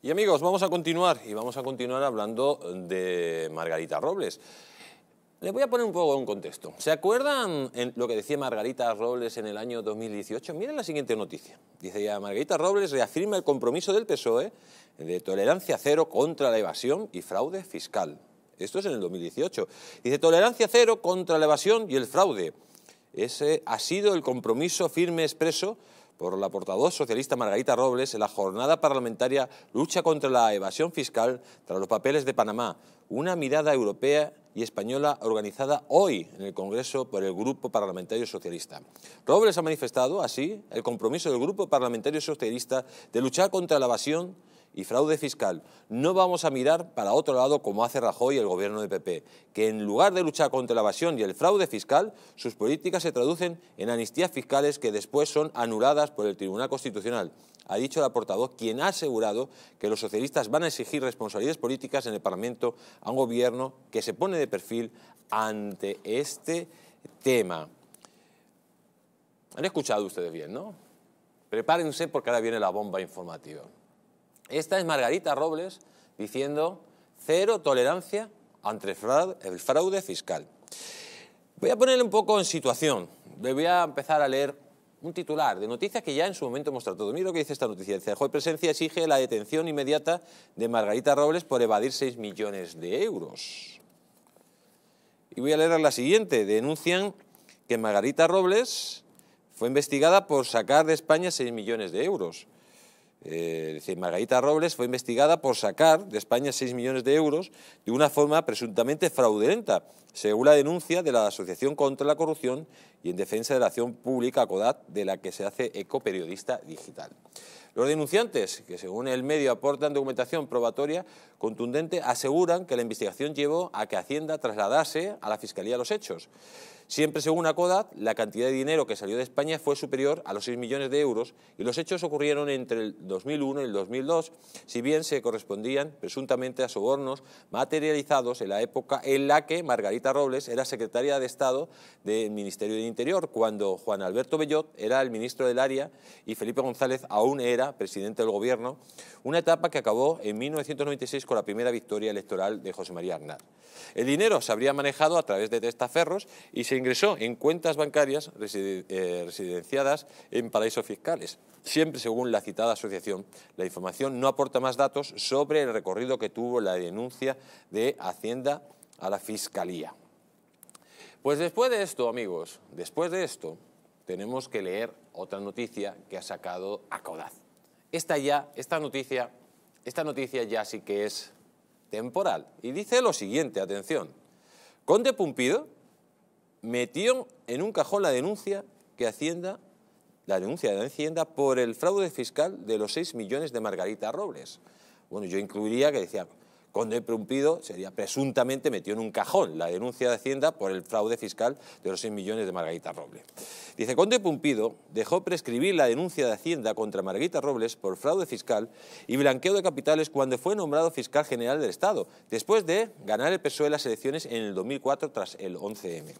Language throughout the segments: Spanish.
Y amigos, vamos a continuar y vamos a continuar hablando de Margarita Robles. Le voy a poner un poco en contexto. ¿Se acuerdan lo que decía Margarita Robles en el año 2018? Miren la siguiente noticia. Dice ya, Margarita Robles reafirma el compromiso del PSOE de tolerancia cero contra la evasión y fraude fiscal. Esto es en el 2018. Dice, tolerancia cero contra la evasión y el fraude. Ese ha sido el compromiso firme expreso por la portavoz socialista Margarita Robles en la jornada parlamentaria Lucha contra la evasión fiscal tras los papeles de Panamá, una mirada europea y española organizada hoy en el Congreso por el Grupo Parlamentario Socialista. Robles ha manifestado así el compromiso del Grupo Parlamentario Socialista de luchar contra la evasión y fraude fiscal. No vamos a mirar para otro lado como hace Rajoy y el gobierno de PP, que en lugar de luchar contra la evasión y el fraude fiscal, sus políticas se traducen en amnistías fiscales que después son anuladas por el Tribunal Constitucional. Ha dicho la portavoz, quien ha asegurado que los socialistas van a exigir responsabilidades políticas en el Parlamento a un gobierno que se pone de perfil ante este tema. Han escuchado ustedes bien, ¿no? Prepárense porque ahora viene la bomba informativa. Esta es Margarita Robles diciendo cero tolerancia ante el fraude fiscal. Voy a ponerle un poco en situación. Le voy a empezar a leer un titular de noticias que ya en su momento mostró todo. Mira lo que dice esta noticia. El juez presencia exige la detención inmediata de Margarita Robles por evadir 6 millones de euros. Y voy a leer la siguiente. Denuncian que Margarita Robles fue investigada por sacar de España 6 millones de euros. Eh, Margarita Robles fue investigada por sacar de España 6 millones de euros de una forma presuntamente fraudulenta, según la denuncia de la Asociación contra la Corrupción y en Defensa de la Acción Pública, CODAT, de la que se hace eco periodista digital. Los denunciantes, que según el medio aportan documentación probatoria contundente, aseguran que la investigación llevó a que Hacienda trasladase a la Fiscalía los hechos. Siempre según ACODAT, la cantidad de dinero que salió de España fue superior a los 6 millones de euros y los hechos ocurrieron entre el 2001 y el 2002, si bien se correspondían presuntamente a sobornos materializados en la época en la que Margarita Robles era secretaria de Estado del Ministerio del Interior, cuando Juan Alberto Bellot era el ministro del área y Felipe González aún era presidente del Gobierno, una etapa que acabó en 1996 con la primera victoria electoral de José María Aznar. El dinero se habría manejado a través de testaferros y se ingresó en cuentas bancarias eh, residenciadas en paraísos fiscales. Siempre según la citada asociación, la información no aporta más datos sobre el recorrido que tuvo la denuncia de Hacienda a la Fiscalía. Pues después de esto, amigos, después de esto, tenemos que leer otra noticia que ha sacado Acodaz. Esta ya, esta noticia, esta noticia ya sí que es temporal. Y dice lo siguiente, atención. Conde Pumpido metió en un cajón la denuncia que Hacienda, la denuncia de Hacienda por el fraude fiscal de los 6 millones de Margarita Robles. Bueno, yo incluiría que decía, Conde Pumpido sería presuntamente metió en un cajón la denuncia de Hacienda por el fraude fiscal de los 6 millones de Margarita Robles. Dice, Conde Pumpido dejó prescribir la denuncia de Hacienda contra Margarita Robles por fraude fiscal y blanqueo de capitales cuando fue nombrado fiscal general del Estado, después de ganar el PSOE las elecciones en el 2004 tras el 11M.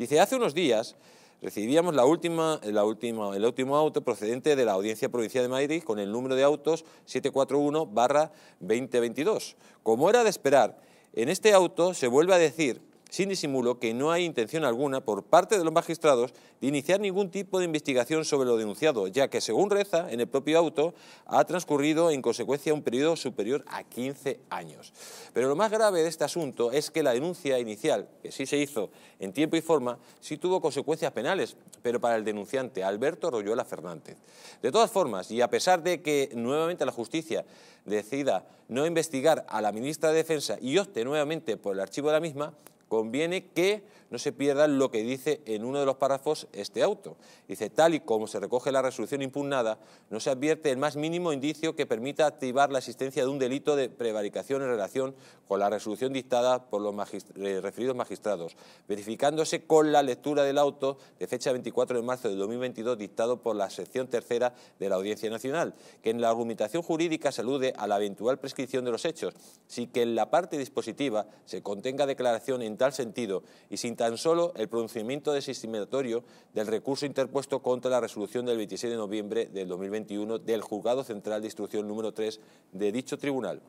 Dice, hace unos días recibíamos la última, el último auto procedente de la Audiencia Provincial de Madrid con el número de autos 741-2022. Como era de esperar, en este auto se vuelve a decir sin disimulo que no hay intención alguna por parte de los magistrados de iniciar ningún tipo de investigación sobre lo denunciado, ya que según reza en el propio auto ha transcurrido en consecuencia un periodo superior a 15 años. Pero lo más grave de este asunto es que la denuncia inicial, que sí se hizo en tiempo y forma, sí tuvo consecuencias penales, pero para el denunciante Alberto Royola Fernández. De todas formas, y a pesar de que nuevamente la justicia decida no investigar a la ministra de Defensa y opte nuevamente por el archivo de la misma, conviene que no se pierda lo que dice en uno de los párrafos este auto. Dice, tal y como se recoge la resolución impugnada, no se advierte el más mínimo indicio que permita activar la existencia de un delito de prevaricación en relación con la resolución dictada por los eh, referidos magistrados, verificándose con la lectura del auto de fecha 24 de marzo de 2022 dictado por la sección tercera de la Audiencia Nacional, que en la argumentación jurídica se alude a la eventual prescripción de los hechos, sin que en la parte dispositiva se contenga declaración en tal sentido y sin tan solo el pronunciamiento desestimatorio del recurso interpuesto contra la resolución del 26 de noviembre del 2021 del Juzgado Central de Instrucción número 3 de dicho tribunal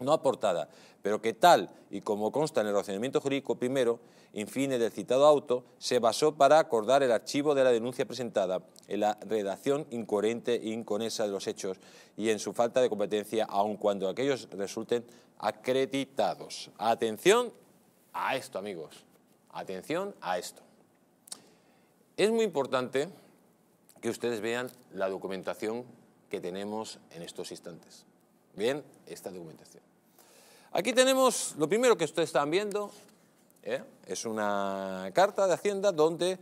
no aportada, pero que tal y como consta en el razonamiento jurídico primero, infine del citado auto, se basó para acordar el archivo de la denuncia presentada en la redacción incoherente e inconesa de los hechos y en su falta de competencia, aun cuando aquellos resulten acreditados. Atención a esto, amigos. Atención a esto. Es muy importante que ustedes vean la documentación que tenemos en estos instantes. Bien, esta documentación. Aquí tenemos, lo primero que ustedes están viendo, ¿eh? es una carta de Hacienda donde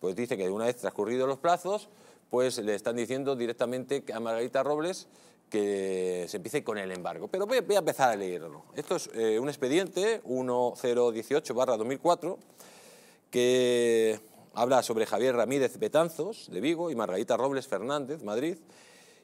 pues dice que una vez transcurridos los plazos, pues le están diciendo directamente a Margarita Robles que se empiece con el embargo. Pero voy, a empezar a leerlo. Esto es eh, un expediente 1018-2004 que habla sobre Javier Ramírez Betanzos, de Vigo, y Margarita Robles Fernández, Madrid,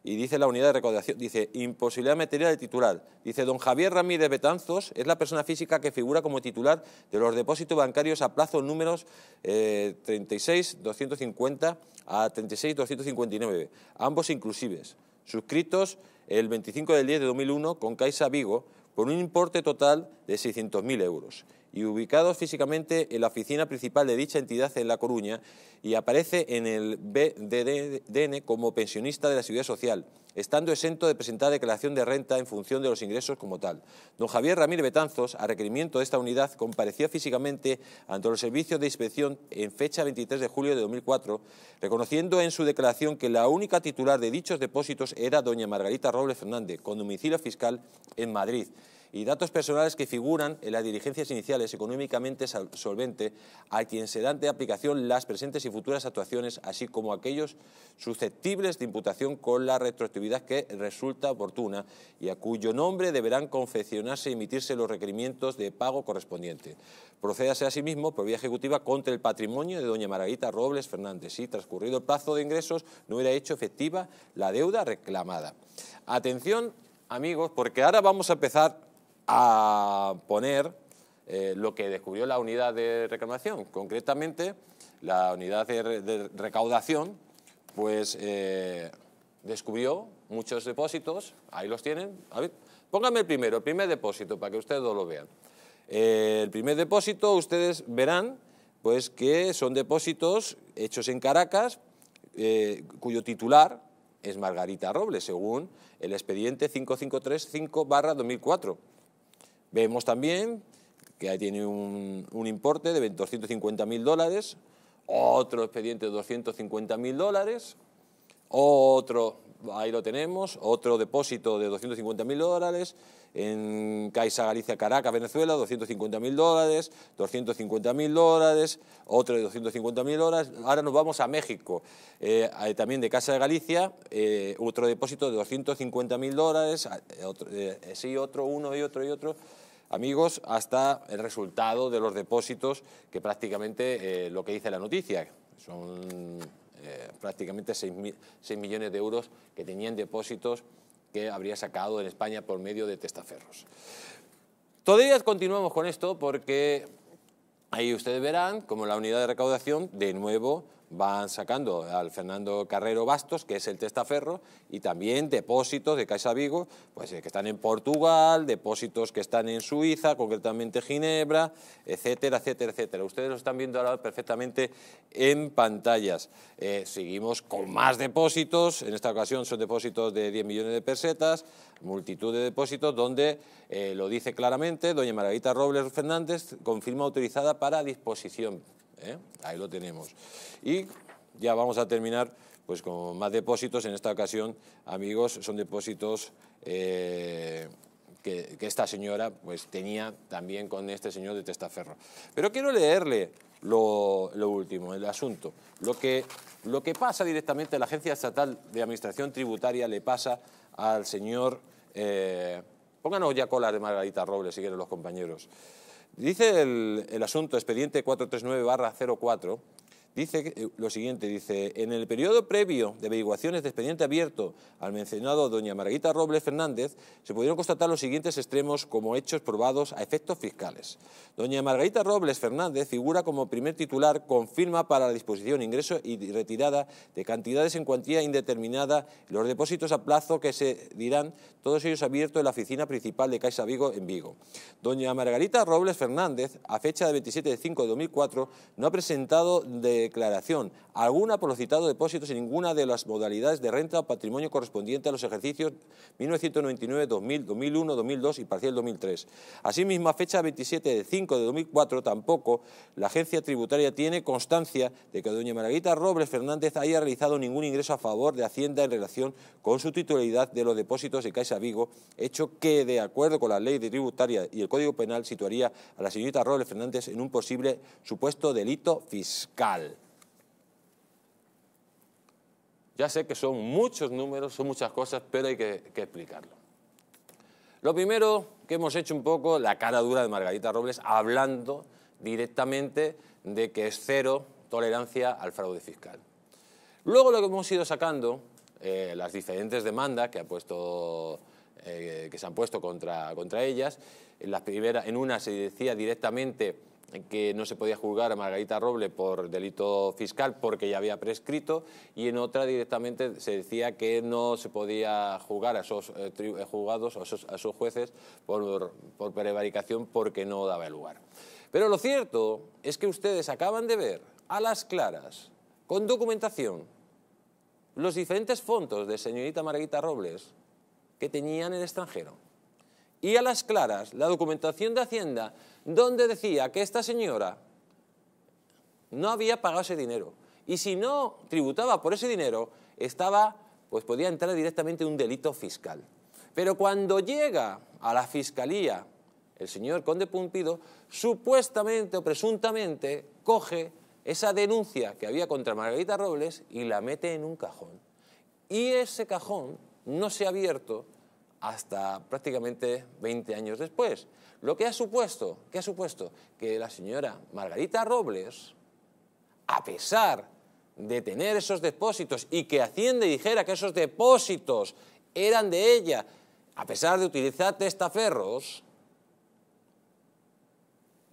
y dice la unidad de recaudación, dice, imposibilidad material de titular. Dice, don Javier Ramírez Betanzos es la persona física que figura como titular de los depósitos bancarios a plazo números 36 eh, 36.250 a 259 ambos inclusives suscritos el 25 del 10 de 2001 con Caixa Vigo por un importe total de 600.000 euros y ubicados físicamente en la oficina principal de dicha entidad en La Coruña y aparece en el BDDN como pensionista de la Seguridad Social, estando exento de presentar declaración de renta en función de los ingresos como tal. Don Javier Ramírez Betanzos, a requerimiento de esta unidad, comparecía físicamente ante los servicios de inspección en fecha 23 de julio de 2004, reconociendo en su declaración que la única titular de dichos depósitos era doña Margarita Robles Fernández, con domicilio fiscal en Madrid y datos personales que figuran en las dirigencias iniciales económicamente solvente a quien se dan de aplicación las presentes y futuras actuaciones, así como aquellos susceptibles de imputación con la retroactividad que resulta oportuna y a cuyo nombre deberán confeccionarse y e emitirse los requerimientos de pago correspondiente. Procédase asimismo por vía ejecutiva contra el patrimonio de doña Margarita Robles Fernández si, transcurrido el plazo de ingresos, no hubiera hecho efectiva la deuda reclamada. Atención, amigos, porque ahora vamos a empezar a poner eh, lo que descubrió la unidad de reclamación, Concretamente, la unidad de, recaudación pues, eh, descubrió muchos depósitos, ahí los tienen. A pónganme el primero, el primer depósito, para que ustedes lo vean. Eh, el primer depósito, ustedes verán pues, que son depósitos hechos en Caracas, cuyo titular es Margarita Robles, según el expediente 5535-2004 Vemos también que ahí tiene un, importe de 250.000 dólares, otro expediente de 250.000 dólares, otro ahí lo tenemos, otro depósito de 250.000 dólares, en Caixa Galicia Caracas, Venezuela, 250.000 dólares, 250.000 dólares, otro de 250.000 dólares, ahora nos vamos a México, eh, eh, también de Casa de Galicia, eh, otro depósito de 250.000 dólares, sí, otro, uno y otro y otro, amigos, hasta el resultado de los depósitos, que prácticamente lo que dice la noticia, son eh, prácticamente 6, millones de euros que tenían depósitos que habría sacado en España por medio de testaferros. Todavía continuamos con esto porque ahí ustedes verán como la unidad de recaudación de nuevo van sacando al Fernando Carrero Bastos, que es el testaferro, y también depósitos de Caixa Vigo, pues, eh, que están en Portugal, depósitos que están en Suiza, concretamente Ginebra, etcétera, etcétera, etcétera. Ustedes lo están viendo ahora perfectamente en pantallas. Eh, seguimos con más depósitos, en esta ocasión son depósitos de 10 millones de pesetas, multitud de depósitos donde eh, lo dice claramente, doña Margarita Robles Fernández con firma autorizada para disposición ¿eh? Ahí lo tenemos. Y ya vamos a terminar pues con más depósitos. En esta ocasión, amigos, son depósitos eh, que, esta señora pues, tenía también con este señor de Testaferro. Pero quiero leerle lo, último, el asunto. Lo que, lo que pasa directamente a la Agencia Estatal de Administración Tributaria le pasa al señor... Eh, pónganos ya cola de Margarita Robles, si quieren los compañeros. Dice el, el asunto, expediente 439-04, Dice eh, lo siguiente, dice, en el periodo previo de averiguaciones de expediente abierto al mencionado doña Margarita Robles Fernández, se pudieron constatar los siguientes extremos como hechos probados a efectos fiscales. Doña Margarita Robles Fernández figura como primer titular con firma para la disposición, ingreso y retirada de cantidades en cuantía indeterminada, los depósitos a plazo que se dirán, todos ellos abiertos en la oficina principal de Caixa Vigo en Vigo. Doña Margarita Robles Fernández, a fecha de 27 de 5 de 2004, no ha presentado de declaración, alguna por los citados depósitos en ninguna de las modalidades de renta o patrimonio correspondiente a los ejercicios 1999, 2000, 2001, 2002 y parcial 2003. Asimismo, a fecha 27 de 5 de 2004, tampoco la agencia tributaria tiene constancia de que doña Margarita Robles Fernández haya realizado ningún ingreso a favor de Hacienda en relación con su titularidad de los depósitos de Caixa Vigo, hecho que, de acuerdo con la ley tributaria y el Código Penal, situaría a la señorita Robles Fernández en un posible supuesto delito fiscal. Ya sé que son muchos números, son muchas cosas, pero hay que, explicarlo. Lo primero que hemos hecho un poco, la cara dura de Margarita Robles, hablando directamente de que es cero tolerancia al fraude fiscal. Luego lo que hemos ido sacando, eh, las diferentes demandas que, puesto, eh, que se han puesto contra, contra ellas, en una se decía directamente que no se podía juzgar a Margarita Robles por delito fiscal porque ya había prescrito y en otra directamente se decía que no se podía juzgar a esos eh, eh, a jueces por, por prevaricación porque no daba lugar. Pero lo cierto es que ustedes acaban de ver a las claras, con documentación, los diferentes fondos de señorita Margarita Robles que tenían en el extranjero y a las claras la documentación de Hacienda donde decía que esta señora no había pagado ese dinero. Y si no tributaba por ese dinero, estaba, pues podía entrar directamente un delito fiscal. Pero cuando llega a la fiscalía el señor Conde Pumpido, supuestamente o presuntamente coge esa denuncia que había contra Margarita Robles y la mete en un cajón. Y ese cajón no se ha abierto hasta prácticamente 20 años después. Lo que ha supuesto, que ha supuesto que la señora Margarita Robles, a pesar de tener esos depósitos y que Hacienda dijera que esos depósitos eran de ella, a pesar de utilizar testaferros,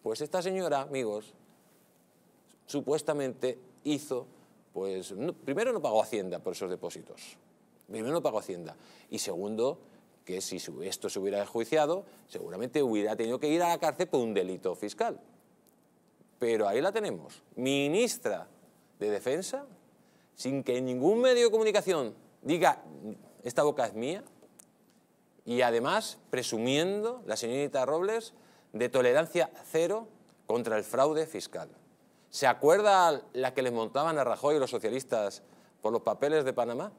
pues esta señora, amigos, supuestamente hizo, pues primero no pagó Hacienda por esos depósitos, primero no pagó Hacienda y segundo que si esto se hubiera enjuiciado, seguramente hubiera tenido que ir a la cárcel por un delito fiscal. Pero ahí la tenemos, ministra de Defensa, sin que ningún medio de comunicación diga, esta boca es mía, y además presumiendo la señorita Robles de tolerancia cero contra el fraude fiscal. ¿Se acuerda la que les montaban a Rajoy y los socialistas por los papeles de Panamá?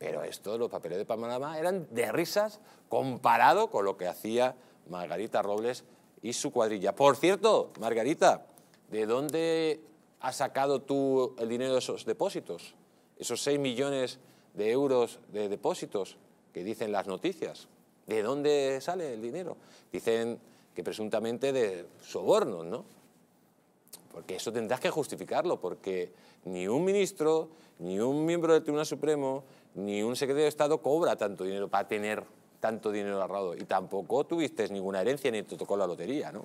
Pero esto, los papeles de Panamá eran de risas comparado con lo que hacía Margarita Robles y su cuadrilla. Por cierto, Margarita, ¿de dónde has sacado tú el dinero de esos depósitos? Esos 6 millones de euros de depósitos que dicen las noticias. ¿De dónde sale el dinero? Dicen que presuntamente de sobornos, ¿no? Porque eso tendrás que justificarlo, porque ni un ministro, ni un miembro del Tribunal Supremo, ni un secretario de Estado cobra tanto dinero para tener tanto dinero ahorrado. Y tampoco tuviste ninguna herencia ni te tocó la lotería, ¿no?